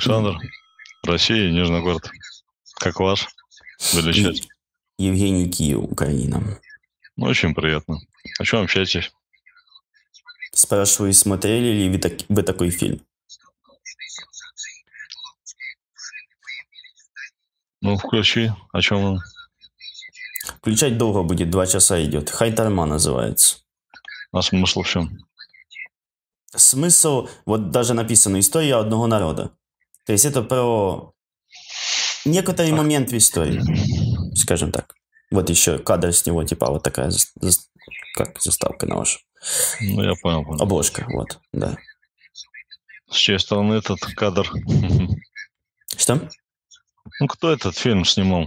Александр, Россия, Нижний город. Как ваш? Величать. Евгений Киев, Украина. Ну, очень приятно. О чем общаетесь? Спрашиваю, смотрели ли вы, так, вы такой фильм? Ну, включи. О чем он? Включать долго будет, два часа идет. Хайтарма называется. А смысл в чем? Смысл, вот даже написано, история одного народа. То есть это про некоторый момент в истории, скажем так. Вот еще кадр с него, типа вот такая как заставка на вашу. Ну, я понял, понял. Обложка, вот, да. С чьей стороны этот кадр? Что? Ну, кто этот фильм снимал?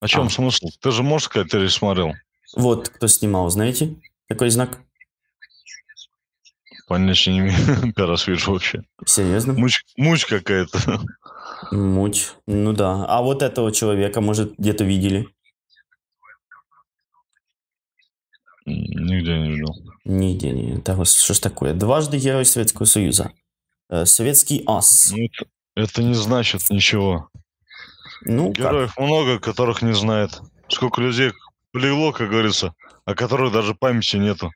О чем а. смысл? Ты же можешь сказать, ты смотрел? Вот, кто снимал, знаете? Такой знак понятия не имею. Первый раз вижу вообще. Серьезно? Муч, муч какая-то. Муч. Ну да. А вот этого человека, может, где-то видели? Нигде не видел. Нигде не видел. Да, что ж такое? Дважды Герой Советского Союза. Э, советский ас. Ну, это, это не значит ничего. Ну, Героев как? много, которых не знает. Сколько людей полегло, как говорится, о а которых даже памяти нету.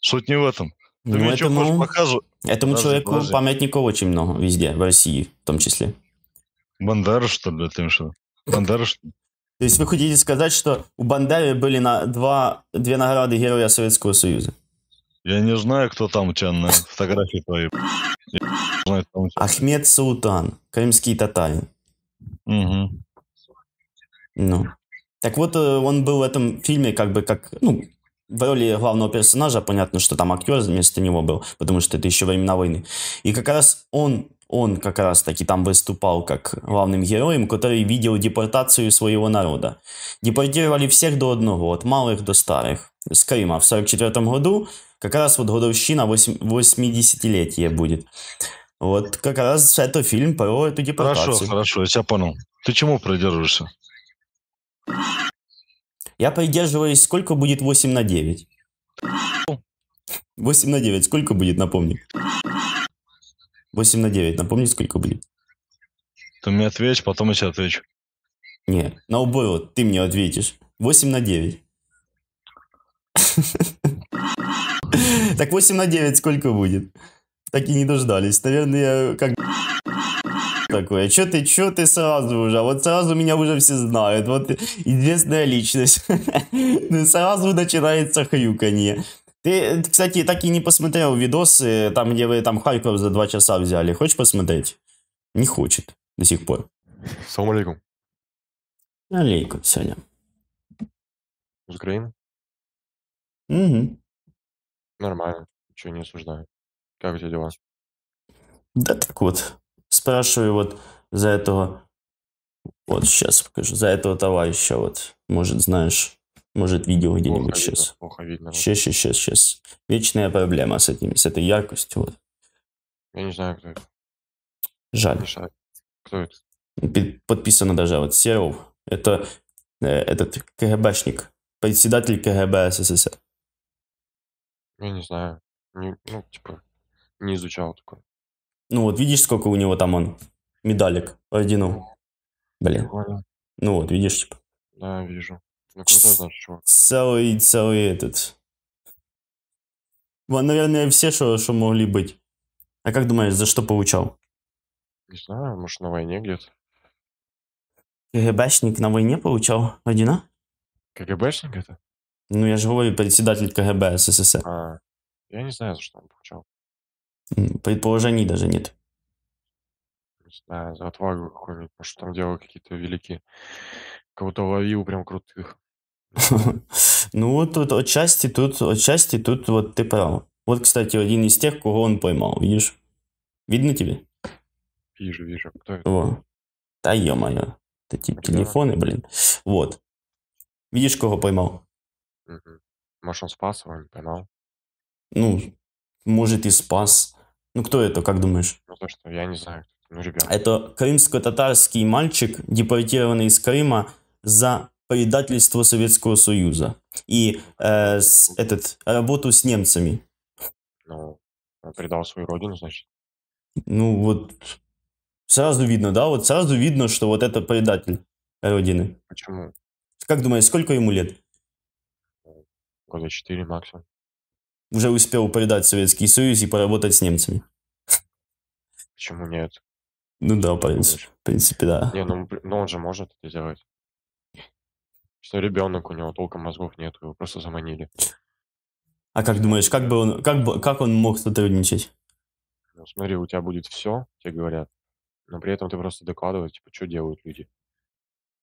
Суть не в этом ну, ну этому, что, Этому человеку положи. памятников очень много везде, в России в том числе. Бандера, что ли, ты что? Бандера, что ли? То есть вы хотите сказать, что у Бандеры были на два, две награды Героя Советского Союза? Я не знаю, кто там у тебя на фотографии твоей. Знаю, там, Ахмед Саутан, крымский татарин. Угу. Ну. Так вот, э, он был в этом фильме как бы как, ну, в роли главного персонажа, понятно, что там актер вместо него был, потому что это еще времена войны. И как раз он, он как раз таки там выступал как главным героем, который видел депортацию своего народа. Депортировали всех до одного, от малых до старых. С Крыма в 44 году, как раз вот годовщина 80-летия будет. Вот как раз это фильм про эту депортацию. Хорошо, хорошо, я тебя понял. Ты чему придерживаешься? Я придерживаюсь, сколько будет 8 на 9? 8 на 9, сколько будет, напомни? 8 на 9, напомни, сколько будет? Ты мне ответишь, потом я тебе отвечу. Не, на убой вот ты мне ответишь. 8 на 9. Так 8 на 9 сколько будет? Так и не дождались. Наверное, я как такой, а что ты, что ты сразу уже, вот сразу меня уже все знают, вот известная личность. Ну Сразу начинается хрюканье. Ты, кстати, так и не посмотрел видосы, там, где вы там Харьков за два часа взяли. Хочешь посмотреть? Не хочет до сих пор. Салам алейкум. Алейкум, Саня. Из Украины? Угу. Нормально, ничего не осуждаю. Как у тебя дела? Да так вот, спрашиваю вот за этого, вот сейчас покажу, за этого товарища, вот, может, знаешь, может, видео где-нибудь сейчас. Плохо видно. Сейчас, сейчас, сейчас, сейчас. Вечная проблема с этими, с этой яркостью, вот. Я не знаю, кто это. Жаль. Мешает. Кто это? Подписано даже вот Серов. Это э, этот КГБшник, председатель КГБ СССР. Я не знаю. Не, ну, типа, не изучал такое. Ну вот, видишь, сколько у него там он медалек орденов? Блин. Ну вот, видишь, типа. Да, вижу. Ну, крутой наш чувак. Целый, целый этот. Наверное, все, что, что могли быть. А как думаешь, за что получал? Не знаю, может, на войне где-то. КГБшник на войне получал ордена? КГБшник это? Ну, я же говорю, председатель КГБ СССР. А, я не знаю, за что он получал. Предположений даже нет. Знаю, за отвагу какой нибудь потому что там делал какие-то великие. Кого-то ловил прям крутых. Ну, вот тут отчасти, тут отчасти, тут вот ты прав. Вот, кстати, один из тех, кого он поймал, видишь? Видно тебе? Вижу, вижу. Кто это? О. Да ё-моё. Эти телефоны, блин. Вот. Видишь, кого поймал? Угу. Может, он спас его, поймал? Ну, может, и спас. Ну, кто это, как думаешь? Ну, то, что я не знаю. Ну, ребят. Это крымско-татарский мальчик, депортированный из Крыма за предательство Советского Союза и э, с, ну. этот, работу с немцами. Ну, предал свою родину, значит. Ну, вот сразу видно, да? Вот сразу видно, что вот это предатель родины. Почему? Как думаешь, сколько ему лет? Ну, года четыре максимум уже успел предать Советский Союз и поработать с немцами. Почему нет? Ну да, в принципе, да. Не, ну, ну он же может это сделать. Что ребенок, у него толком мозгов нет, его просто заманили. А как думаешь, как бы он, как бы, как он мог сотрудничать? Ну, смотри, у тебя будет все, тебе говорят, но при этом ты просто докладываешь, типа, что делают люди.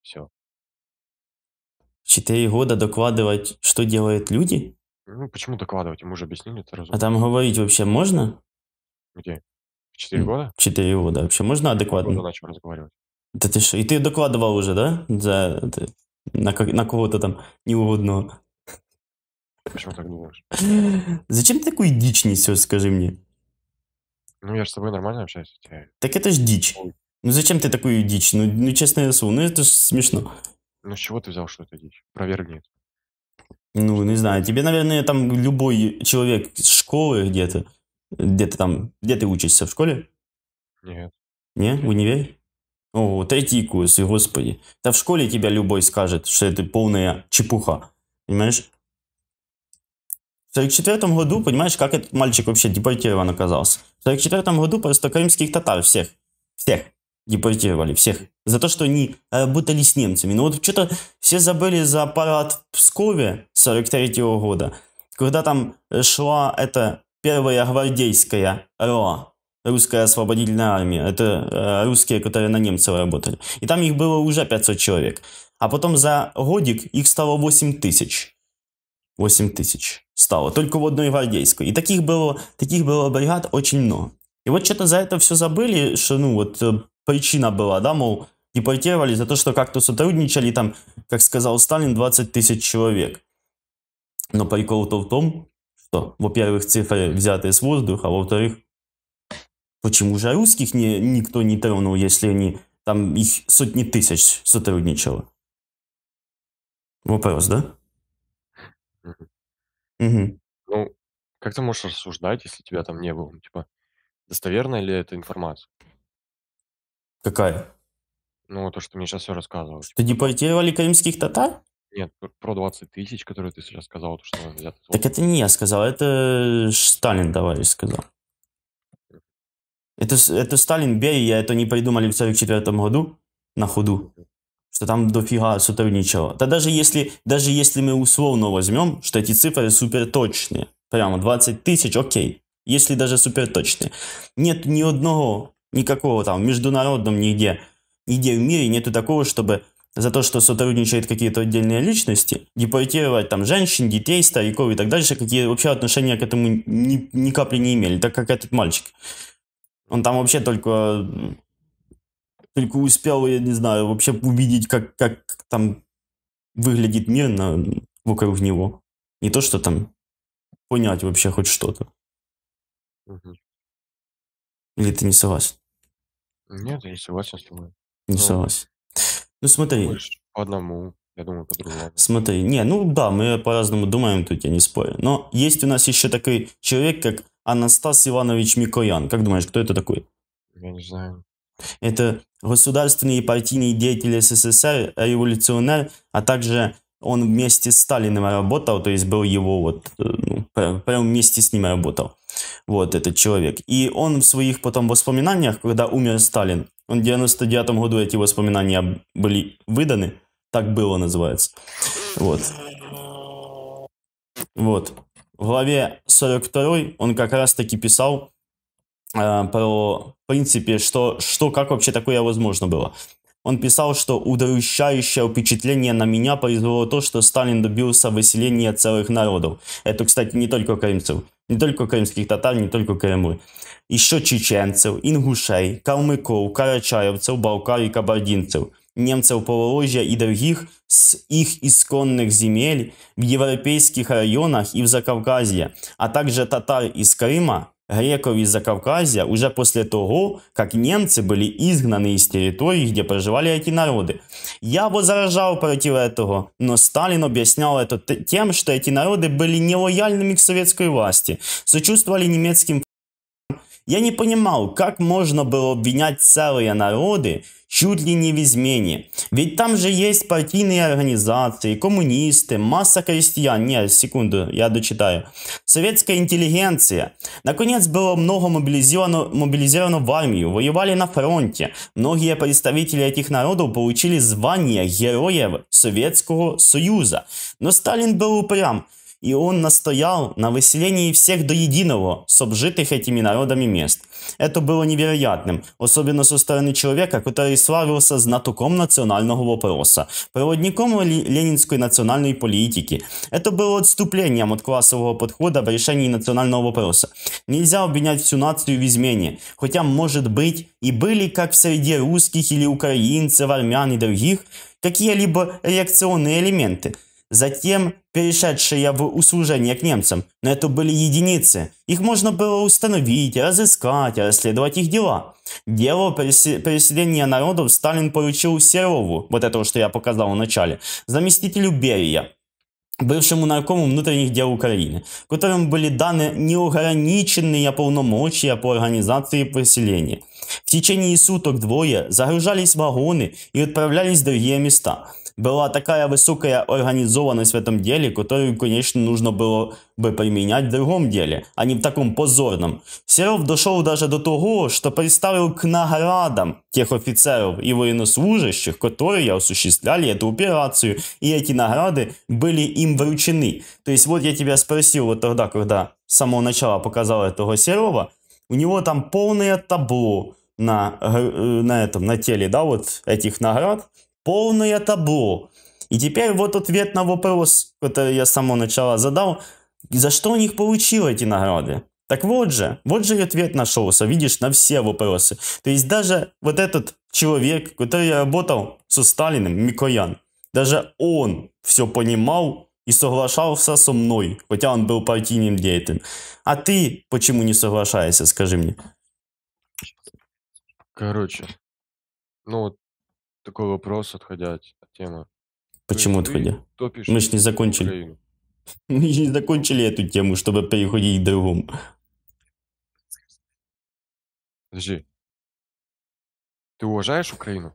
Все. Четыре года докладывать, что делают люди? Ну, почему докладывать? Мы уже объяснили, это а разумно. А там говорить вообще можно? Где? В 4 года? В 4 года. Вообще можно адекватно? Я начал разговаривать. Да ты что? И ты докладывал уже, да? За, это, на, как, на кого-то там неугодного. Почему так думаешь? Зачем ты такую дичь несешь, скажи мне? Ну, я же с тобой нормально общаюсь. Так это ж дичь. Ну, зачем ты такую дичь? Ну, ну честное слово, ну это ж смешно. Ну, с чего ты взял, что это дичь? Проверь нет. Ну, не знаю, тебе, наверное, там любой человек из школы где-то, где-то там, где ты учишься, в школе? Нет. Не? В универе? О, третий курс, и господи. Да в школе тебя любой скажет, что это полная чепуха, понимаешь? В 44 году, понимаешь, как этот мальчик вообще депортирован оказался? В 44 году просто крымских татар всех, всех депортировали всех. За то, что они работали э, с немцами. Но ну вот что-то все забыли за парад в Пскове 43 -го года, когда там э, шла эта первая гвардейская РОА, русская освободительная армия. Это э, русские, которые на немцев работали. И там их было уже 500 человек. А потом за годик их стало 8 тысяч. 8 тысяч стало. Только в одной гвардейской. И таких было, таких было бригад очень много. И вот что-то за это все забыли, что, ну, вот э, причина была, да, мол, депортировали за то, что как-то сотрудничали, там, как сказал Сталин, 20 тысяч человек. Но прикол-то в том, что, во-первых, цифры взяты с воздуха, а во-вторых, почему же русских не, никто не тронул, если они, там их сотни тысяч сотрудничало? Вопрос, да? Угу. Ну, как ты можешь рассуждать, если тебя там не было? Ну, типа, достоверна ли эта информация? Какая? Ну, то, что мне сейчас все рассказывал. не депортировали типа, ну крымских татар? Нет, про 20 тысяч, которые ты сейчас сказал, то, что взято. Так это не я сказал, это Сталин, товарищ, сказал. Это, это Сталин, я это не придумали в 1944 году на ходу, что там дофига сотрудничало. Да даже если, даже если мы условно возьмем, что эти цифры суперточные, прямо 20 тысяч, окей, если даже суперточные, нет ни одного Никакого там международном нигде, нигде в мире нету такого, чтобы за то, что сотрудничают какие-то отдельные личности, депортировать там женщин, детей, стариков и так дальше, какие вообще отношения к этому ни, ни капли не имели, так как этот мальчик. Он там вообще только, только успел, я не знаю, вообще увидеть, как, как там выглядит мир на, вокруг него. Не то, что там понять вообще хоть что-то. Угу. Или ты не согласен? Нет, я не согласен с тобой. Не ну, согласен. Ну смотри. по одному, я думаю, по-другому. Смотри, не, ну да, мы по-разному думаем тут, я не спорю. Но есть у нас еще такой человек, как Анастас Иванович Микоян. Как думаешь, кто это такой? Я не знаю. Это государственный и партийный деятель СССР, э, революционер, а также он вместе с Сталиным работал, то есть был его вот, э, ну, прям вместе с ним работал вот этот человек. И он в своих потом воспоминаниях, когда умер Сталин, он в 99 году эти воспоминания были выданы, так было называется. Вот. Вот. В главе 42 он как раз-таки писал э, про, в принципе, что, что, как вообще такое возможно было. Он писал, что удручающее впечатление на меня произвело то, что Сталин добился выселения целых народов. Это, кстати, не только крымцев, не только крымских татар, не только Крымы. Еще чеченцев, ингушей, калмыков, карачаевцев, балкар и кабардинцев, немцев Поволжья и других с их исконных земель в европейских районах и в Закавказье, а также татар из Крыма, греков из Закавказья уже после того, как немцы были изгнаны из территорий, где проживали эти народы. Я возражал против этого, но Сталин объяснял это тем, что эти народы были нелояльными к советской власти, сочувствовали немецким я не понимал, как можно было обвинять целые народы чуть ли не в измене. Ведь там же есть партийные организации, коммунисты, масса крестьян. Нет, секунду, я дочитаю. Советская интеллигенция. Наконец, было много мобилизовано, мобилизовано в армию, воевали на фронте. Многие представители этих народов получили звание Героев Советского Союза. Но Сталин был упрям и он настоял на выселении всех до единого с обжитых этими народами мест. Это было невероятным, особенно со стороны человека, который славился знатоком национального вопроса, проводником ленинской национальной политики. Это было отступлением от классового подхода в решении национального вопроса. Нельзя обвинять всю нацию в измене, хотя, может быть, и были, как в среде русских или украинцев, армян и других, какие-либо реакционные элементы – затем перешедшие в услужение к немцам, но это были единицы. Их можно было установить, разыскать, расследовать их дела. Дело переселения народов Сталин поручил Серову, вот этого, что я показал в начале, заместителю Берия бывшему наркому внутренних дел Украины, которым были даны неограниченные полномочия по организации поселения. В течение суток двое загружались вагоны и отправлялись в другие места – была такая высокая организованность в этом деле, которую, конечно, нужно было бы применять в другом деле, а не в таком позорном. Серов дошел даже до того, что представил к наградам тех офицеров и военнослужащих, которые осуществляли эту операцию, и эти награды были им вручены. То есть вот я тебя спросил вот тогда, когда с самого начала показал этого Серова, у него там полное табло на, э, на этом, на теле, да, вот этих наград, полное табу. И теперь вот ответ на вопрос, который я с самого начала задал, за что у них получило эти награды. Так вот же, вот же и ответ нашелся, видишь, на все вопросы. То есть даже вот этот человек, который работал со Сталиным, Микоян, даже он все понимал и соглашался со мной, хотя он был партийным деятелем. А ты почему не соглашаешься, скажи мне? Короче, ну вот такой вопрос, отходя от темы. Почему То отходя? Мы же не закончили. Мы же не закончили эту тему, чтобы переходить к другому. Подожди. Ты уважаешь Украину?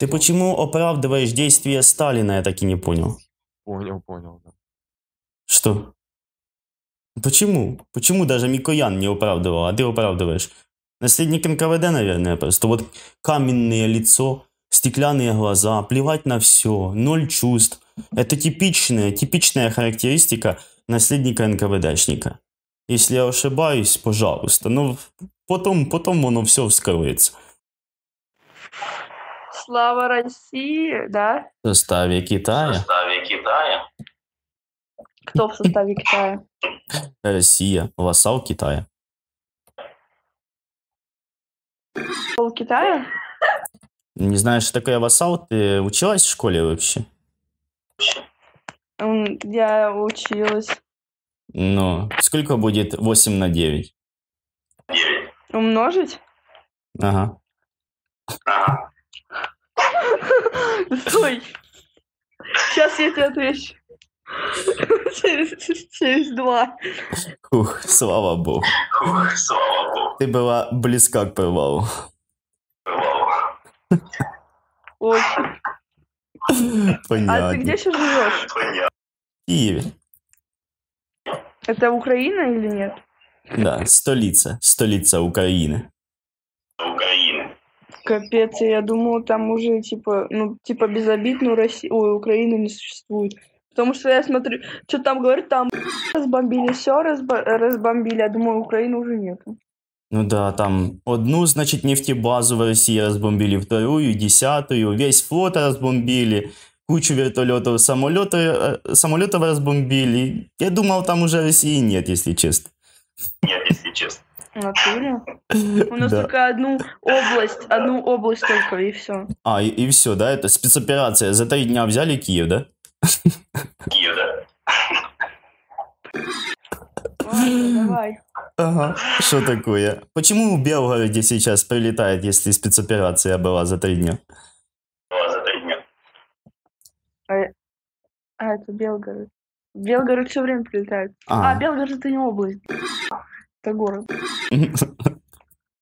Ты почему оправдываешь действия Сталина, я так и не понял. Понял, понял, да. Что? Почему? Почему даже Микоян не оправдывал, а ты оправдываешь? Наследник НКВД, наверное, просто. Вот каменное лицо, стеклянные глаза, плевать на все, ноль чувств. Это типичная, типичная характеристика наследника НКВДшника. Если я ошибаюсь, пожалуйста, но ну, потом, потом оно все вскроется. Слава России, да? В составе Китая. В составе Китая. Кто в составе Китая? Россия, вассал Китая. Вассал Китая? Не знаешь, что такое вассал? Ты училась в школе вообще? Я училась. Ну, сколько будет 8 на 9? Умножить? Ага. Стой. Сейчас я тебе отвечу. Через, через два. Ух, слава богу. Ух, слава богу. Ты была близка к провалу. Очень. Понятно. А ты где сейчас живешь? Понятно. Киеве. Это Украина или нет? Да, столица. Столица Украины. Украина. Капец, я думал, там уже типа, ну, типа безобидную Россию, ой, Украины не существует. Потому что я смотрю, что там говорят, там разбомбили, все разбо- разбомбили, я а думаю, Украины уже нету. Ну да, там одну, значит, нефтебазу в России разбомбили, вторую, десятую, весь флот разбомбили, кучу вертолетов, самолеты, э, самолетов разбомбили. Я думал, там уже России нет, если честно. Нет, если честно. Натуре? У нас да. только одну область, одну область только, и все. А, и, и все, да? Это спецоперация. За три дня взяли Киев, да? Киев, да. давай. Ага, что такое? Почему в Белгороде сейчас прилетает, если спецоперация была за три дня? Была за три дня. А, а это Белгород. Белгород все время прилетает. А, а Белгород это не область. Это город.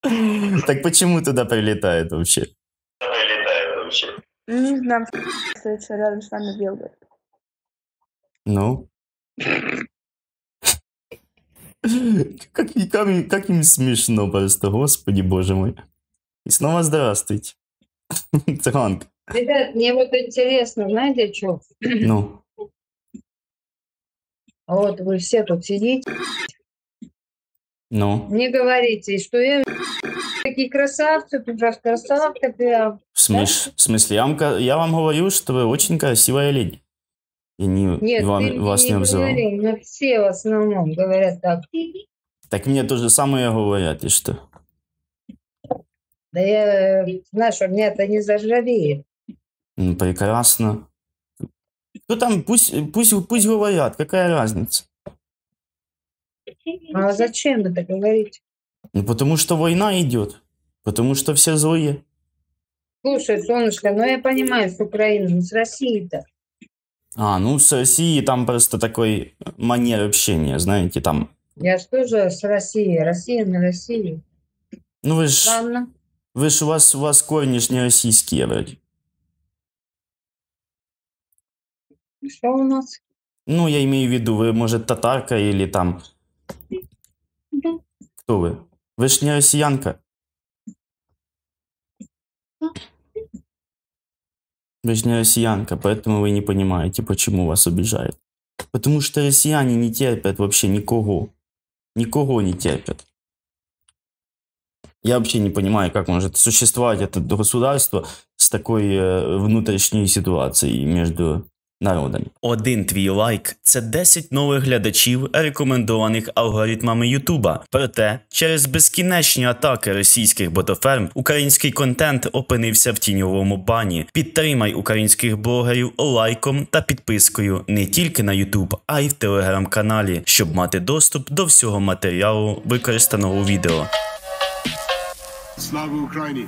Так почему туда прилетает вообще? Прилетает вообще. Не знаю, что рядом с нами Белгород. Ну? Как, как, как им смешно просто, господи, боже мой. И снова здравствуйте. Транк. Ребят, мне вот интересно, знаете, что? Ну. Вот вы все тут сидите. Ну. Не говорите, что я такие красавцы, ты же красавка прям. В, смеш... да? в смысле, я вам, я вам говорю, что вы очень красивая леди. И не, Нет, вам, ты вас не, не говори, но все в основном говорят так. Так мне то же самое говорят, и что? Да я, знаешь, у меня это не зажареет. Ну, прекрасно. Ну там, пусть, пусть, пусть говорят, какая разница. А зачем это говорить? Ну, потому что война идет. Потому что все злые. Слушай, солнышко, ну я понимаю, с Украины, ну, с Россией-то. А, ну с Россией там просто такой э, манер общения, знаете, там. Я что же с Россией? Россия на России. Ну вы ж... Ладно. Вы ж у вас, у вас корни ж не российские вроде. Что у нас? Ну, я имею в виду, вы, может, татарка или там... Да. Кто вы? Вы ж не россиянка. Вы же не россиянка, поэтому вы не понимаете, почему вас обижают. Потому что россияне не терпят вообще никого. Никого не терпят. Я вообще не понимаю, как может существовать это государство с такой э, внутренней ситуацией между народом. Один твій лайк це 10 нових глядачів, рекомендованих алгоритмами Ютуба. Проте через безкінечні атаки російських ботоферм український контент опинився в тіньовому бані. Підтримай українських блогерів лайком та підпискою не тільки на Ютуб, а й в телеграм-каналі, щоб мати доступ до всього матеріалу, використаного у відео. Слава Україні!